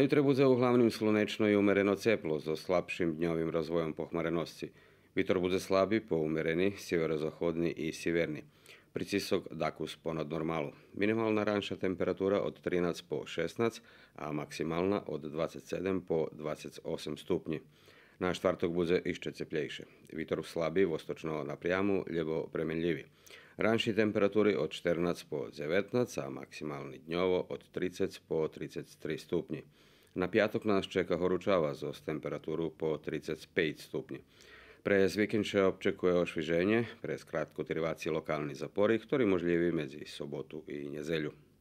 jutre bude uglavnim slunečno i umereno ceplo s slabšim dnjovim razvojom pohmarenosti. Vitor bude po umjereni, sjeverozahodni i siverni. Pricisok dakus ponad normalu. Minimalna ranša temperatura od 13 po 16, a maksimalna od 27 po 28 stupnji. Na štvartog bude išće cepljejše. Vitor slabi, vostočno na prijamu, ljevo premenljivi. Ranšie temperatúry od 14 po 19 a maximálny dňovo od 30 po 33 stupni. Na piatok nás čeka horúčava zo s temperatúru po 35 stupni. През вікенд občekuje обчекує освіження, през кратко триваці локальні запори, які можливі між суботу і